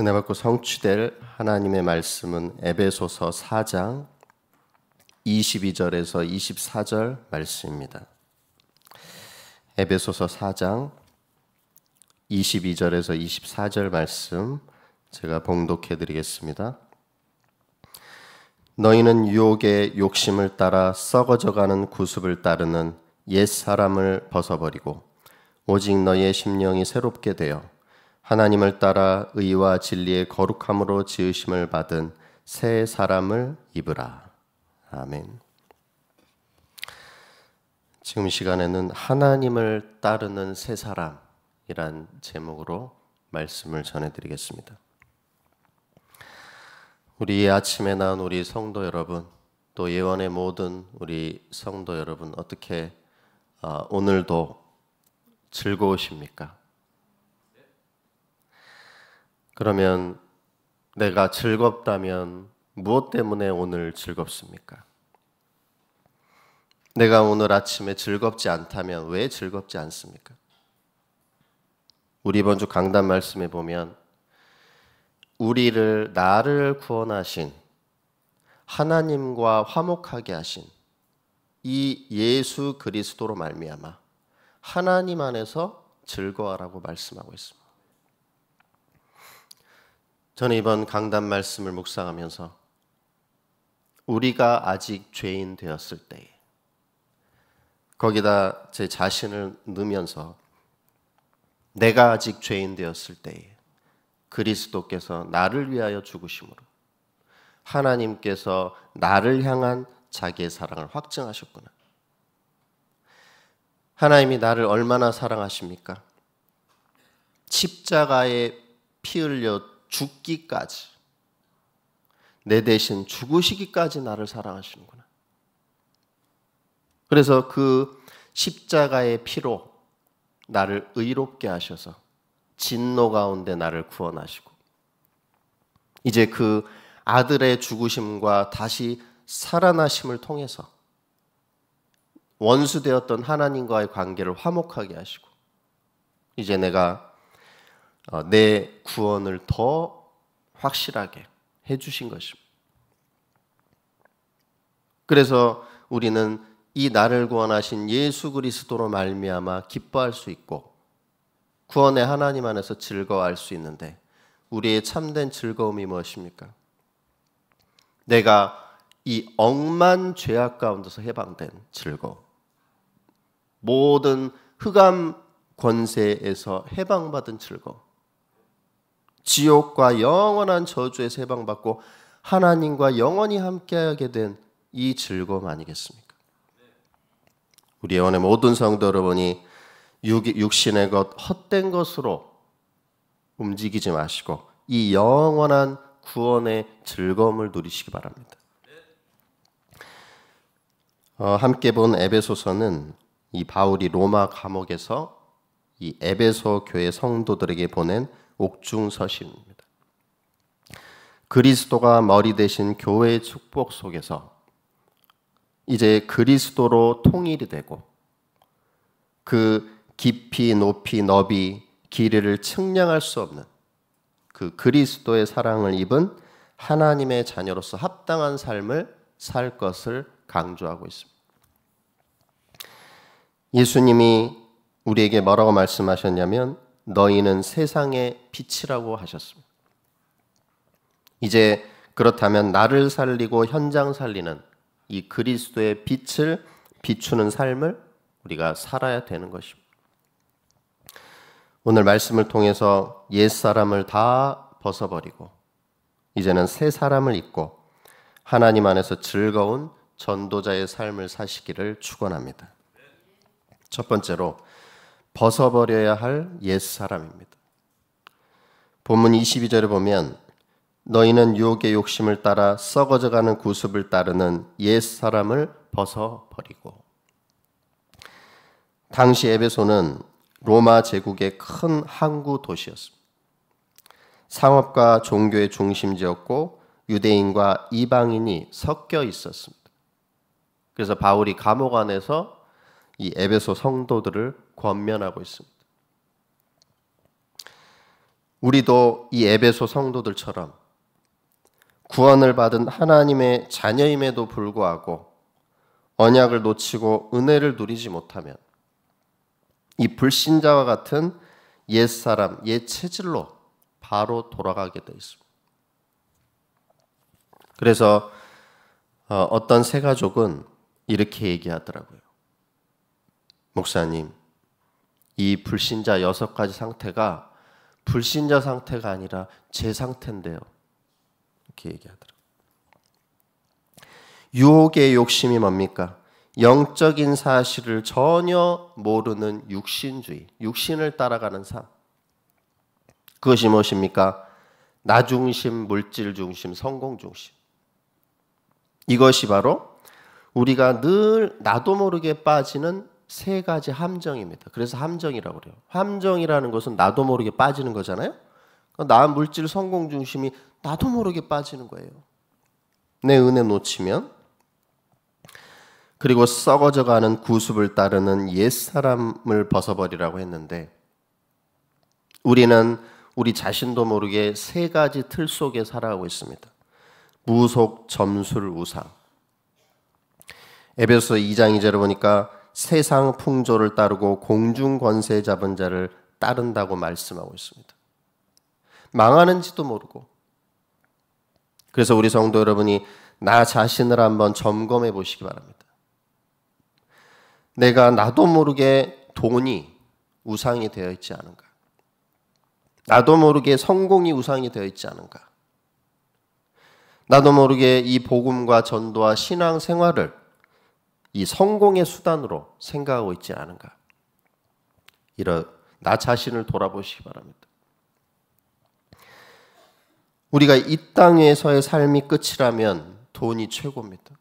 은혜받고 성취될 하나님의 말씀은 에베소서 4장 22절에서 24절 말씀입니다. 에베소서 4장 22절에서 24절 말씀 제가 봉독해 드리겠습니다. 너희는 유혹의 욕심을 따라 썩어져가는 구습을 따르는 옛 사람을 벗어버리고 오직 너희의 심령이 새롭게 되어 하나님을 따라 의와 진리의 거룩함으로 지으심을 받은 새 사람을 입으라. 아멘. 지금 시간에는 하나님을 따르는 새 사람이란 제목으로 말씀을 전해드리겠습니다. 우리 아침에 나온 우리 성도 여러분, 또 예원의 모든 우리 성도 여러분, 어떻게 어, 오늘도 즐거우십니까? 그러면 내가 즐겁다면 무엇 때문에 오늘 즐겁습니까? 내가 오늘 아침에 즐겁지 않다면 왜 즐겁지 않습니까? 우리 이번 주 강단 말씀에 보면 우리를 나를 구원하신 하나님과 화목하게 하신 이 예수 그리스도로 말미암아 하나님 안에서 즐거워라고 말씀하고 있습니다. 저는 이번 강단 말씀을 묵상하면서 우리가 아직 죄인 되었을 때에 거기다 제 자신을 넣으면서 내가 아직 죄인 되었을 때에 그리스도께서 나를 위하여 죽으심으로 하나님께서 나를 향한 자기의 사랑을 확증하셨구나. 하나님이 나를 얼마나 사랑하십니까? 십자가에 피 흘려 죽기까지 내 대신 죽으시기까지 나를 사랑하시는구나. 그래서 그 십자가의 피로 나를 의롭게 하셔서 진노 가운데 나를 구원하시고 이제 그 아들의 죽으심과 다시 살아나심을 통해서 원수되었던 하나님과의 관계를 화목하게 하시고 이제 내가 어, 내 구원을 더 확실하게 해주신 것입니다. 그래서 우리는 이 나를 구원하신 예수 그리스도로 말미암아 기뻐할 수 있고 구원의 하나님 안에서 즐거워할 수 있는데 우리의 참된 즐거움이 무엇입니까? 내가 이 억만 죄악 가운데서 해방된 즐거움. 모든 흑암 권세에서 해방받은 즐거움. 지옥과 영원한 저주의 세방받고 하나님과 영원히 함께하게 된 이 즐거움 아니겠습니까? 우리 예원의 모든 성도 여러분이 육신의 것 헛된 것으로 움직이지 마시고 이 영원한 구원의 즐거움을 누리시기 바랍니다. 어, 함께 본 에베소서는 이 바울이 로마 감옥에서 이 에베소 교회 성도들에게 보낸 옥중서신입니다. 그리스도가 머리 대신 교회의 축복 속에서 이제 그리스도로 통일이 되고 그 깊이 높이 너비 길이를 측량할 수 없는 그 그리스도의 사랑을 입은 하나님의 자녀로서 합당한 삶을 살 것을 강조하고 있습니다. 예수님이 우리에게 뭐라고 말씀하셨냐면 너희는 세상의 빛이라고 하셨습니다. 이제 그렇다면 나를 살리고 현장 살리는 이 그리스도의 빛을 비추는 삶을 우리가 살아야 되는 것입니다. 오늘 말씀을 통해서 옛 사람을 다 벗어버리고 이제는 새 사람을 입고 하나님 안에서 즐거운 전도자의 삶을 사시기를 축원합니다. 첫 번째로 벗어버려야 할 옛사람입니다. 본문 22절에 보면 너희는 유혹의 욕심을 따라 썩어져가는 구습을 따르는 옛사람을 벗어버리고 당시 에베소는 로마 제국의 큰 항구 도시였습니다. 상업과 종교의 중심지였고 유대인과 이방인이 섞여 있었습니다. 그래서 바울이 감옥 안에서 이 에베소 성도들을 권면하고 있습니다. 우리도 이 에베소 성도들처럼 구원을 받은 하나님의 자녀임에도 불구하고 언약을 놓치고 은혜를 누리지 못하면 이 불신자와 같은 옛 사람, 옛 체질로 바로 돌아가게 되어 있습니다. 그래서 어, 어떤 세 가족은 이렇게 얘기하더라고요. 목사님, 이 불신자 여섯 가지 상태가 불신자 상태가 아니라 제 상태인데요. 이렇게 얘기하더라. 유혹의 욕심이 뭡니까? 영적인 사실을 전혀 모르는 육신주의, 육신을 따라가는 삶. 그것이 무엇입니까? 나 중심, 물질 중심, 성공 중심. 이것이 바로 우리가 늘 나도 모르게 빠지는 세 가지 함정입니다. 그래서 함정이라고 그래요. 함정이라는 것은 나도 모르게 빠지는 거잖아요. 나 물질 성공 중심이 나도 모르게 빠지는 거예요. 내 은혜 놓치면 그리고 썩어져 가는 구습을 따르는 옛사람을 벗어버리라고 했는데 우리는 우리 자신도 모르게 세 가지 틀 속에 살아가고 있습니다. 무속, 점술, 우상. 에베소 2장 2절을 보니까 세상 풍조를 따르고 공중 권세 잡은 자를 따른다고 말씀하고 있습니다. 망하는지도 모르고. 그래서 우리 성도 여러분이 나 자신을 한번 점검해 보시기 바랍니다. 내가 나도 모르게 돈이 우상이 되어 있지 않은가? 나도 모르게 성공이 우상이 되어 있지 않은가? 나도 모르게 이 복음과 전도와 신앙 생활을 이 성공의 수단으로 생각하고 있지 않은가. 이런 나 자신을 돌아보시기 바랍니다. 우리가 이 땅에서의 삶이 끝이라면 돈이 최고입니다.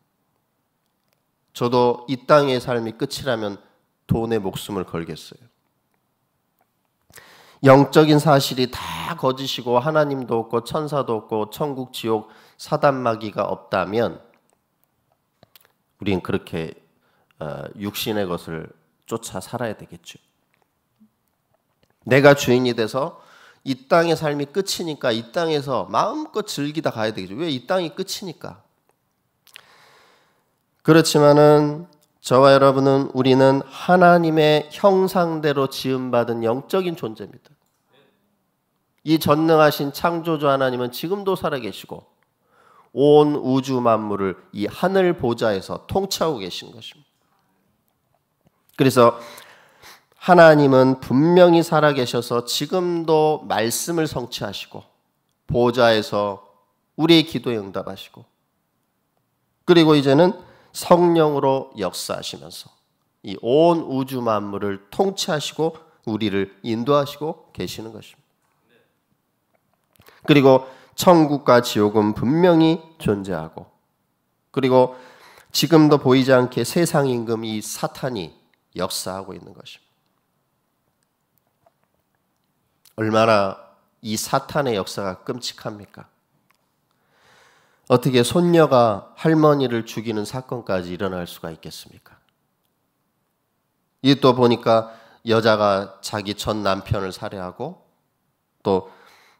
저도 이 땅의 삶이 끝이라면 돈에 목숨을 걸겠어요. 영적인 사실이 다 거짓이고 하나님도 없고 천사도 없고 천국 지옥 사단마귀가 없다면 우린 그렇게 어, 육신의 것을 쫓아 살아야 되겠죠. 내가 주인이 돼서 이 땅의 삶이 끝이니까 이 땅에서 마음껏 즐기다 가야 되겠죠. 왜 이 땅이 끝이니까. 그렇지만은 저와 여러분은 우리는 하나님의 형상대로 지음받은 영적인 존재입니다. 이 전능하신 창조주 하나님은 지금도 살아계시고 온 우주 만물을 이 하늘 보좌에서 통치하고 계신 것입니다. 그래서 하나님은 분명히 살아계셔서 지금도 말씀을 성취하시고 보좌에서 우리의 기도에 응답하시고 그리고 이제는 성령으로 역사하시면서 이 온 우주 만물을 통치하시고 우리를 인도하시고 계시는 것입니다. 그리고 천국과 지옥은 분명히 존재하고 그리고 지금도 보이지 않게 세상 임금 이 사탄이 역사하고 있는 것입니다. 얼마나 이 사탄의 역사가 끔찍합니까? 어떻게 손녀가 할머니를 죽이는 사건까지 일어날 수가 있겠습니까? 이또 보니까 여자가 자기 전 남편을 살해하고 또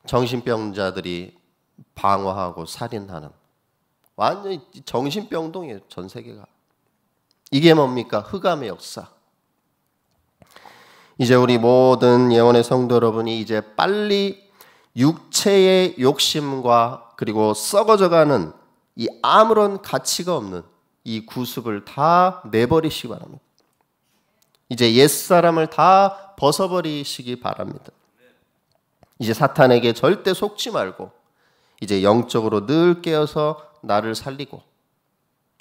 정신병자들이 방어하고 살인하는 완전히 정신병동이에요. 전 세계가. 이게 뭡니까? 흑암의 역사. 이제 우리 모든 예원의 성도 여러분이 이제 빨리 육체의 욕심과 그리고 썩어져가는 이 아무런 가치가 없는 이 구습을 다 내버리시기 바랍니다. 이제 옛사람을 다 벗어버리시기 바랍니다. 이제 사탄에게 절대 속지 말고 이제 영적으로 늘 깨어서 나를 살리고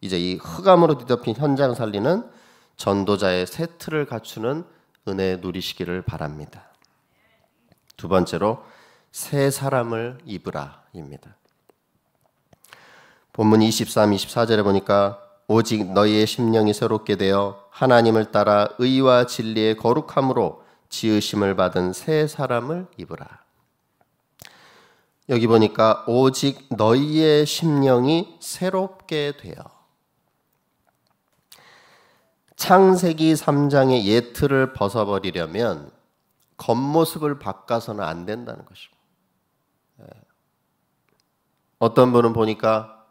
이제 이 흑암으로 뒤덮인 현장 살리는 전도자의 세트를 갖추는 은혜 누리시기를 바랍니다. 두 번째로 새 사람을 입으라입니다. 본문 23, 24절에 보니까 오직 너희의 심령이 새롭게 되어 하나님을 따라 의와 진리의 거룩함으로 지으심을 받은 새 사람을 입으라. 여기 보니까 오직 너희의 심령이 새롭게 되어 창세기 3장의 예틀을 벗어버리려면 겉모습을 바꿔서는 안 된다는 것입니다. 예. 어떤 분은 보니까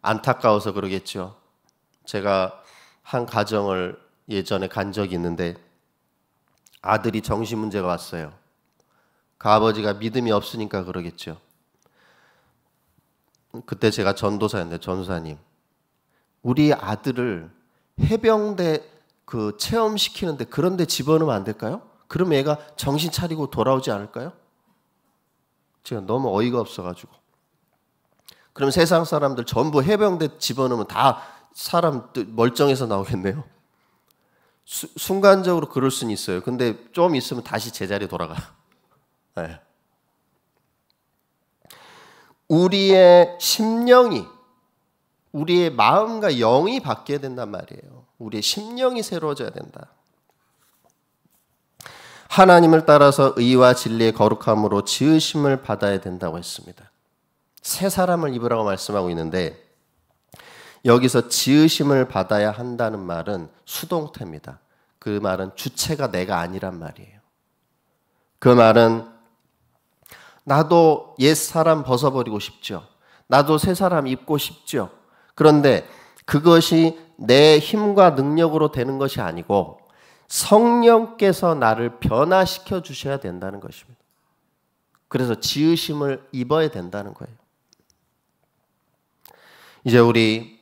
안타까워서 그러겠죠. 제가 한 가정을 예전에 간 적이 있는데 아들이 정신 문제가 왔어요. 그 아버지가 믿음이 없으니까 그러겠죠. 그때 제가 전도사였는데 전사님 우리 아들을 해병대 그 체험시키는데 그런데 집어넣으면 안 될까요? 그럼 애가 정신 차리고 돌아오지 않을까요? 제가 너무 어이가 없어가지고 그럼 세상 사람들 전부 해병대 집어넣으면 다 사람 멀쩡해서 나오겠네요. 수, 순간적으로 그럴 수는 있어요. 근데 좀 있으면 다시 제자리 돌아가. 네. 우리의 심령이 우리의 마음과 영이 바뀌어야 된단 말이에요. 우리의 심령이 새로워져야 된다. 하나님을 따라서 의와 진리의 거룩함으로 지으심을 받아야 된다고 했습니다. 새 사람을 입으라고 말씀하고 있는데 여기서 지으심을 받아야 한다는 말은 수동태입니다. 그 말은 주체가 내가 아니란 말이에요. 그 말은 나도 옛 사람 벗어버리고 싶죠. 나도 새 사람 입고 싶죠. 그런데 그것이 내 힘과 능력으로 되는 것이 아니고 성령께서 나를 변화시켜 주셔야 된다는 것입니다. 그래서 지으심을 입어야 된다는 거예요. 이제 우리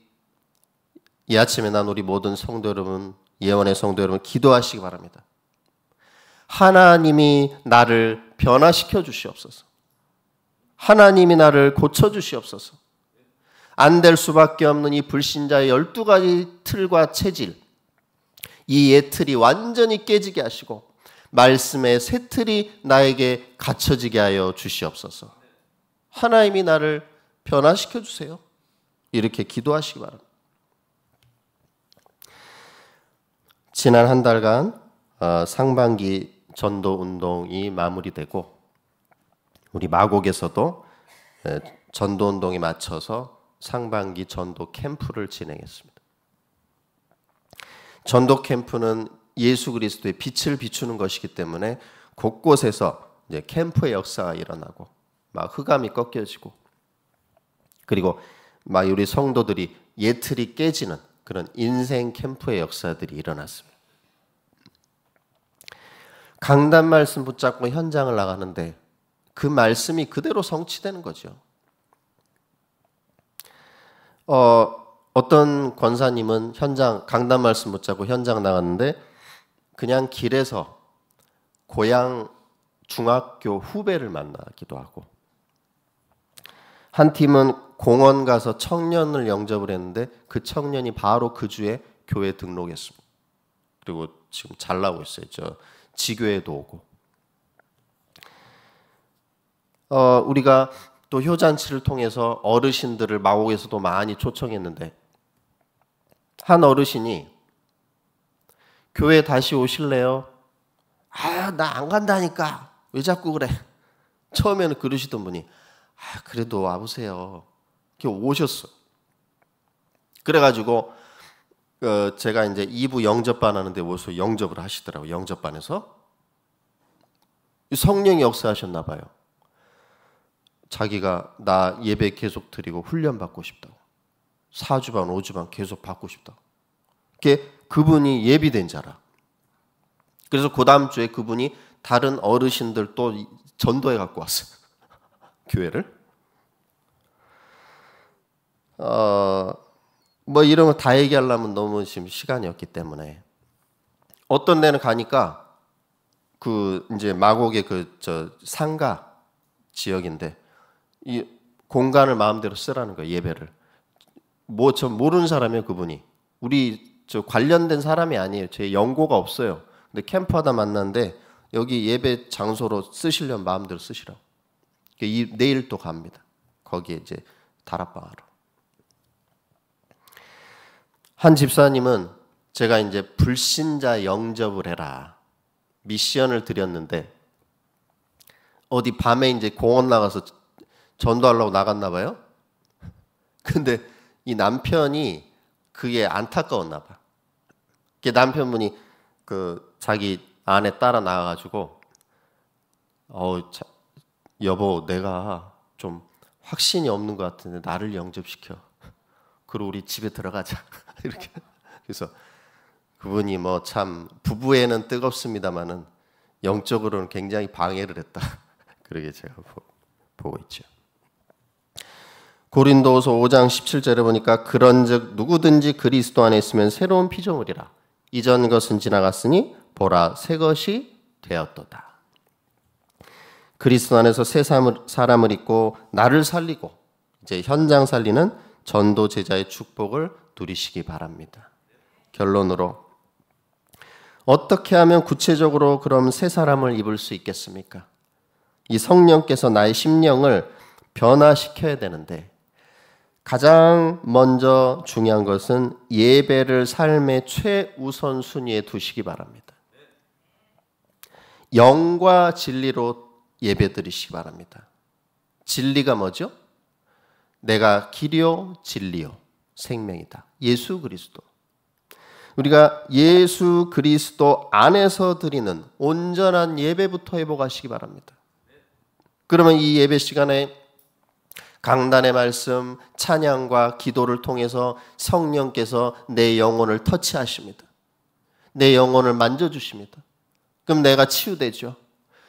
이 아침에 난 우리 모든 성도 여러분, 예원의 성도 여러분 기도하시기 바랍니다. 하나님이 나를 변화시켜 주시옵소서. 하나님이 나를 고쳐주시옵소서. 안 될 수밖에 없는 이 불신자의 열두 가지 틀과 체질, 이 예틀이 완전히 깨지게 하시고, 말씀의 새 틀이 나에게 갖춰지게 하여 주시옵소서. 하나님이 나를 변화시켜 주세요. 이렇게 기도하시기 바랍니다. 지난 한 달간 어, 상반기 전도 운동이 마무리되고 우리 마곡에서도 전도 운동에 맞춰서 상반기 전도 캠프를 진행했습니다. 전도 캠프는 예수 그리스도의 빛을 비추는 것이기 때문에 곳곳에서 이제 캠프의 역사가 일어나고 막 흑암이 꺾여지고 그리고 막 우리 성도들이 예틀이 깨지는 그런 인생 캠프의 역사들이 일어났습니다. 강단 말씀 붙잡고 현장을 나가는데 그 말씀이 그대로 성취되는 거죠. 어, 어떤 권사님은 현장 강단 말씀 못 자고 현장 나갔는데 그냥 길에서 고향 중학교 후배를 만나기도 하고 한 팀은 공원 가서 청년을 영접을 했는데 그 청년이 바로 그 주에 교회 등록했습니다. 그리고 지금 잘 나오고 있어요. 저 지교회도 오고 어, 우리가 또 효잔치를 통해서 어르신들을 마곡에서도 많이 초청했는데 한 어르신이 교회 다시 오실래요? 아, 나 안 간다니까. 왜 자꾸 그래? 처음에는 그러시던 분이 아, 그래도 와보세요. 이렇게 오셨어. 그래가지고 어, 제가 이제 2부 영접반 하는데 와서 영접을 하시더라고요. 영접반에서 성령이 역사하셨나 봐요. 자기가 나 예배 계속 드리고 훈련 받고 싶다고. 4주반, 5주반 계속 받고 싶다고. 그게 그분이 예비된 자라. 그래서 그 다음 주에 그분이 다른 어르신들 또 전도해 갖고 왔어요. 교회를. 어, 뭐 이런 거 다 얘기하려면 너무 지금 시간이 없기 때문에. 어떤 데는 가니까 그 이제 마곡의 그 저 상가 지역인데 이 공간을 마음대로 쓰라는 거예요. 예배를. 뭐저 모르는 사람이에요, 그분이. 우리 저 관련된 사람이 아니에요. 제 연고가 없어요. 근데 캠프하다 만났는데 여기 예배 장소로 쓰시려면 마음대로 쓰시라고. 그러니까 이, 내일 또 갑니다. 거기에 이제 다락방으로. 한 집사님은 제가 이제 불신자 영접을 해라. 미션을 드렸는데 어디 밤에 이제 공원 나가서 전도하려고 나갔나 봐요. 근데 이 남편이 그게 안타까웠나 봐. 그 남편분이 그 자기 아내 따라 나가가지고 어 자, 여보 내가 좀 확신이 없는 것 같은데 나를 영접시켜. 그리고 우리 집에 들어가자. 이렇게 그래서 그분이 뭐 참 부부에는 뜨겁습니다만은 영적으로는 굉장히 방해를 했다. 그러게 제가 보, 보고 있죠. 고린도서 5장 17절에 보니까 그런즉 누구든지 그리스도 안에 있으면 새로운 피조물이라 이전 것은 지나갔으니 보라 새 것이 되었도다. 그리스도 안에서 새 사람을 입고 나를 살리고 이제 현장 살리는 전도 제자의 축복을 누리시기 바랍니다. 결론으로 어떻게 하면 구체적으로 그럼 새 사람을 입을 수 있겠습니까? 이 성령께서 나의 심령을 변화시켜야 되는데 가장 먼저 중요한 것은 예배를 삶의 최우선 순위에 두시기 바랍니다. 영과 진리로 예배드리시기 바랍니다. 진리가 뭐죠? 내가 길이요, 진리요, 생명이다. 예수 그리스도. 우리가 예수 그리스도 안에서 드리는 온전한 예배부터 회복하시기 바랍니다. 그러면 이 예배 시간에 강단의 말씀, 찬양과 기도를 통해서 성령께서 내 영혼을 터치하십니다. 내 영혼을 만져주십니다. 그럼 내가 치유되죠.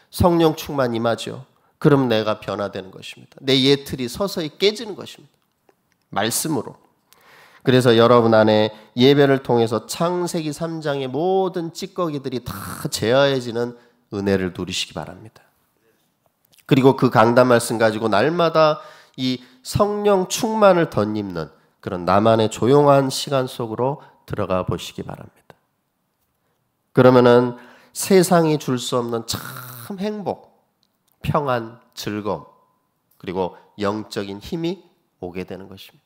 성령 충만 임하죠. 그럼 내가 변화되는 것입니다. 내 예틀이 서서히 깨지는 것입니다. 말씀으로. 그래서 여러분 안에 예배를 통해서 창세기 3장의 모든 찌꺼기들이 다 제어해지는 은혜를 누리시기 바랍니다. 그리고 그 강단 말씀 가지고 날마다 이 성령 충만을 덧입는 그런 나만의 조용한 시간 속으로 들어가 보시기 바랍니다. 그러면은 세상이 줄 수 없는 참 행복, 평안, 즐거움, 그리고 영적인 힘이 오게 되는 것입니다.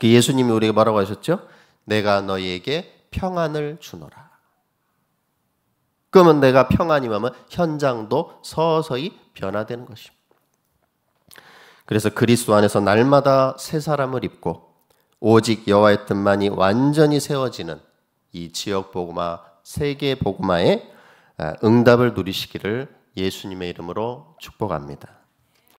그 예수님이 우리에게 뭐라고 하셨죠? 내가 너희에게 평안을 주노라. 그러면 내가 평안이 오면 현장도 서서히 변화되는 것입니다. 그래서 그리스도 안에서 날마다 새 사람을 입고 오직 여호와의 뜻만이 완전히 세워지는 이 지역 복음화 세계 복음화의 아, 응답을 누리시기를 예수님의 이름으로 축복합니다.